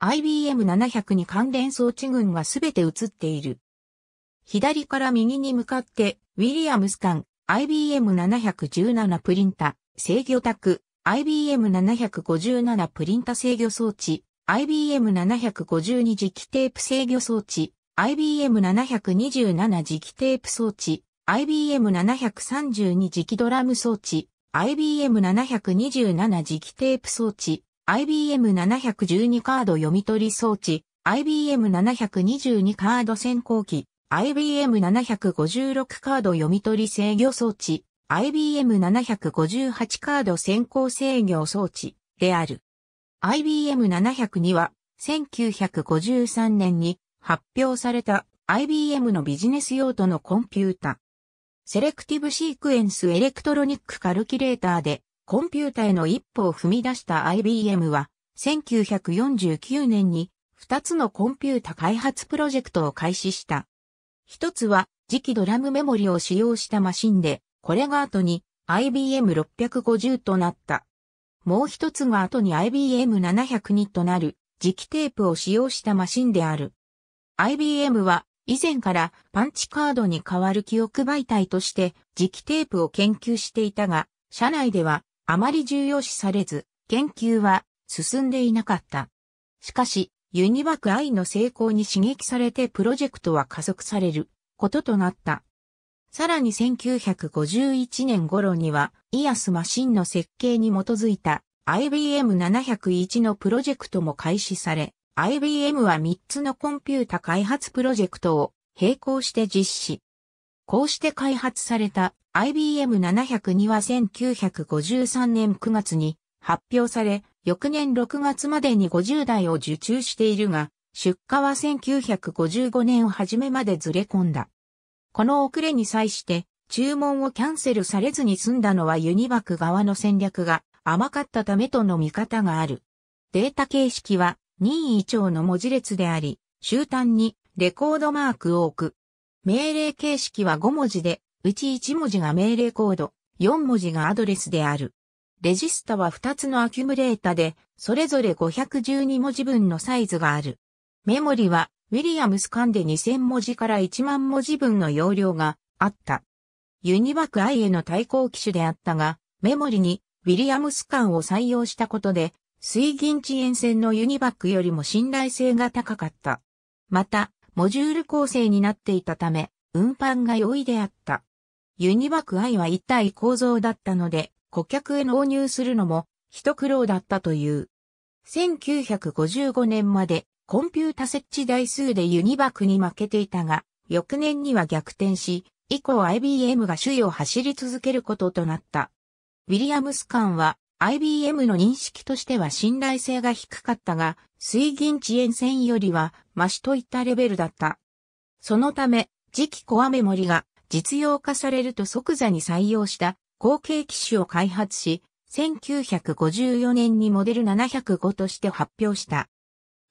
IBM700 に関連装置群はすべて映っている。左から右に向かって、ウィリアムス艦、IBM717 プリンタ、制御卓、IBM757 プリンタ制御装置、IBM752 磁気テープ制御装置、IBM727 磁気テープ装置、IBM732 磁気ドラム装置、IBM727 磁気テープ装置、IBM712 カード読み取り装置、IBM722 カード先行機、IBM756 カード読み取り制御装置、IBM758 カード先行制御装置である。IBM702 は1953年に発表された IBM のビジネス用途のコンピュータ。セレクティブシークエンスエレクトロニックカルキュレーターでコンピュータへの一歩を踏み出した IBM は、1949年に2つのコンピュータ開発プロジェクトを開始した。一つは、磁気ドラムメモリを使用したマシンで、これが後に IBM650 となった。もう一つが後に IBM702 となる磁気テープを使用したマシンである。IBM は以前からパンチカードに代わる記憶媒体として磁気テープを研究していたが、社内ではあまり重要視されず、研究は進んでいなかった。しかし、ユニバク I の成功に刺激されてプロジェクトは加速されることとなった。さらに1951年頃には、イアスマシンの設計に基づいた IBM701 のプロジェクトも開始され、IBM は3つのコンピュータ開発プロジェクトを並行して実施。こうして開発された IBM702 は1953年9月に発表され、翌年6月までに50台を受注しているが、出荷は1955年を初めまでずれ込んだ。この遅れに際して、注文をキャンセルされずに済んだのはユニバク側の戦略が甘かったためとの見方がある。データ形式は任意長の文字列であり、終端にレコードマークを置く、命令形式は5文字で、うち1文字が命令コード、4文字がアドレスである。レジスタは2つのアキュムレータで、それぞれ512文字分のサイズがある。メモリは、ウィリアムス間で2000文字から1万文字分の容量があった。ユニバック i への対抗機種であったが、メモリにウィリアムス間を採用したことで、水銀遅延線のユニバックよりも信頼性が高かった。また、モジュール構成になっていたため、運搬が容易であった。ユニバク i は一体構造だったので、顧客へ納入するのも一苦労だったという。1955年までコンピュータ設置台数でユニバクに負けていたが、翌年には逆転し、以降 IBM が首位を走り続けることとなった。ウィリアムスカンは IBM の認識としては信頼性が低かったが、水銀遅延線よりは、マシといったレベルだった。そのため、次期コアメモリが実用化されると即座に採用した後継機種を開発し、1954年にモデル705として発表した。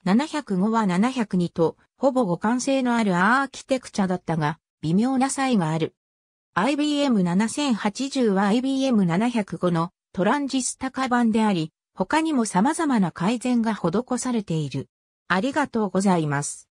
705は702と、ほぼ互換性のあるアーキテクチャだったが、微妙な差異がある。IBM7080 は IBM705 のトランジスタ化版であり、他にも様々な改善が施されている。ありがとうございます。